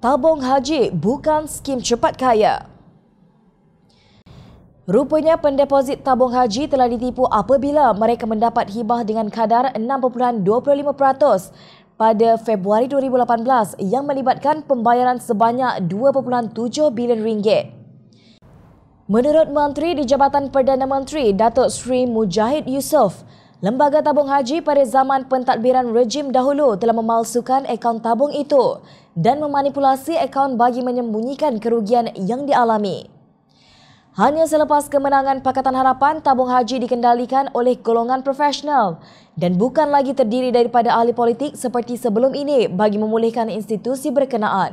Tabung haji bukan skim cepat kaya. Rupanya pendeposit tabung haji telah ditipu apabila mereka mendapat hibah dengan kadar 6.25% pada Februari 2018 yang melibatkan pembayaran sebanyak 2.7 bilion ringgit. Menurut Menteri di Jabatan Perdana Menteri Datuk Sri Mujahid Yusof, Lembaga Tabung Haji pada zaman pentadbiran rejim dahulu telah memalsukan akaun tabung itu dan memanipulasi akaun bagi menyembunyikan kerugian yang dialami. Hanya selepas kemenangan Pakatan Harapan, tabung haji dikendalikan oleh golongan profesional dan bukan lagi terdiri daripada ahli politik seperti sebelum ini bagi memulihkan institusi berkenaan.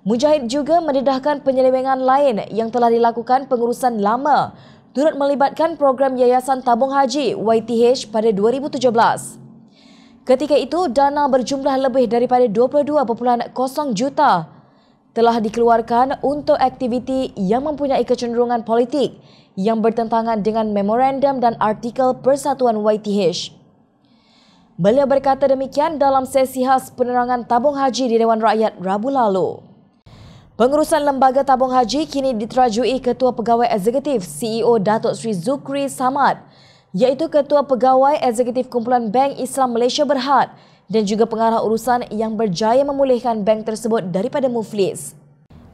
Mujahid juga mendedahkan penyelewengan lain yang telah dilakukan pengurusan lama turut melibatkan program Yayasan Tabung Haji YTH pada 2017. Ketika itu, dana berjumlah lebih daripada 22.0 juta telah dikeluarkan untuk aktiviti yang mempunyai kecenderungan politik yang bertentangan dengan memorandum dan artikel Persatuan YTH. Beliau berkata demikian dalam sesi khas penerangan tabung haji di Dewan Rakyat Rabu lalu. Pengurusan Lembaga Tabung Haji kini diterajui Ketua Pegawai Eksekutif CEO Datuk Sri Zukri Samad iaitu Ketua Pegawai Eksekutif Kumpulan Bank Islam Malaysia Berhad dan juga pengarah urusan yang berjaya memulihkan bank tersebut daripada muflis.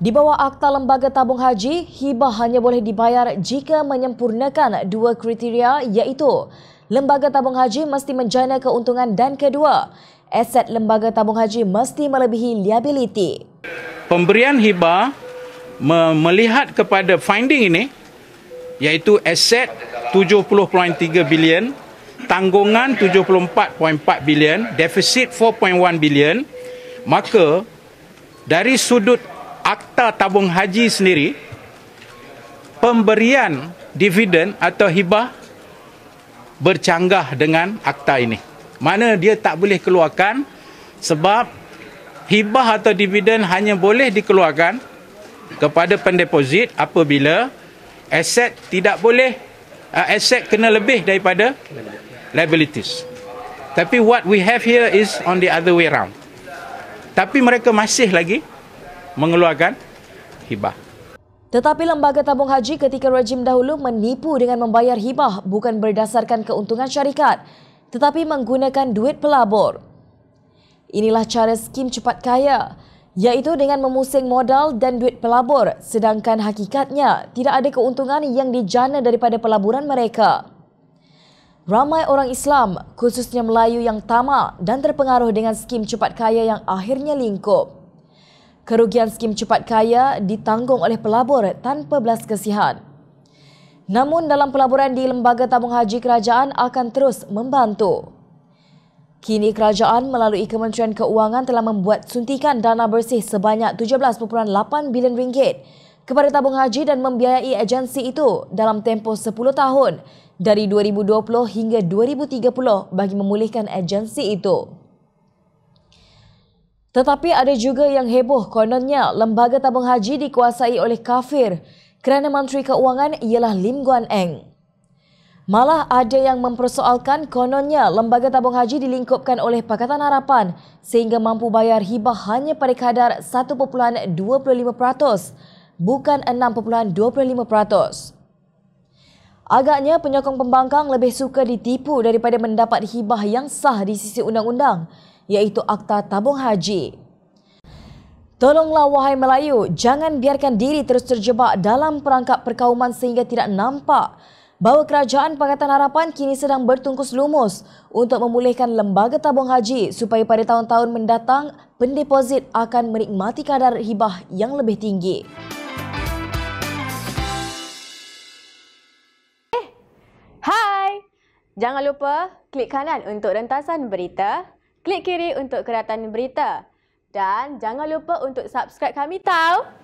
Di bawah Akta Lembaga Tabung Haji, hibah hanya boleh dibayar jika menyempurnakan dua kriteria iaitu Lembaga Tabung Haji mesti menjana keuntungan dan kedua, aset Lembaga Tabung Haji mesti melebihi liabiliti pemberian hibah me- melihat kepada finding ini iaitu aset 70.3 bilion, tanggungan 74.4 bilion, defisit 4.1 bilion, maka dari sudut akta tabung haji sendiri pemberian dividen atau hibah bercanggah dengan akta ini. Mana dia tak boleh keluarkan sebab hibah atau dividen hanya boleh dikeluarkan kepada pendeposit apabila aset tidak boleh uh, aset kena lebih daripada liabilities. Tapi what we have here is on the other way round. Tapi mereka masih lagi mengeluarkan hibah. Tetapi lembaga tabung haji ketika rejim dahulu menipu dengan membayar hibah bukan berdasarkan keuntungan syarikat tetapi menggunakan duit pelabur. Inilah cara skim cepat kaya, iaitu dengan memusing modal dan duit pelabur sedangkan hakikatnya tidak ada keuntungan yang dijana daripada pelaburan mereka. Ramai orang Islam, khususnya Melayu yang tamak dan terpengaruh dengan skim cepat kaya yang akhirnya lingkup. Kerugian skim cepat kaya ditanggung oleh pelabur tanpa belas kasihan. Namun dalam pelaburan di Lembaga Tabung Haji Kerajaan akan terus membantu. Kini kerajaan melalui Kementerian Keuangan telah membuat suntikan dana bersih sebanyak 17.8 bilion ringgit kepada tabung haji dan membiayai agensi itu dalam tempoh 10 tahun dari 2020 hingga 2030 bagi memulihkan agensi itu. Tetapi ada juga yang heboh kononnya lembaga tabung haji dikuasai oleh kafir kerana Menteri Keuangan ialah Lim Guan Eng. Malah ada yang mempersoalkan kononnya lembaga tabung haji dilingkupkan oleh Pakatan Harapan sehingga mampu bayar hibah hanya pada kadar 1.25% bukan 6.25%. Agaknya penyokong pembangkang lebih suka ditipu daripada mendapat hibah yang sah di sisi undang-undang iaitu Akta Tabung Haji. Tolonglah wahai Melayu, jangan biarkan diri terus terjebak dalam perangkap perkauman sehingga tidak nampak bahawa Kerajaan Pakatan Harapan kini sedang bertungkus lumus untuk memulihkan lembaga tabung haji supaya pada tahun-tahun mendatang pendeposit akan menikmati kadar hibah yang lebih tinggi. Eh, hai! Jangan lupa klik kanan untuk rentasan berita, klik kiri untuk keratan berita dan jangan lupa untuk subscribe kami tau!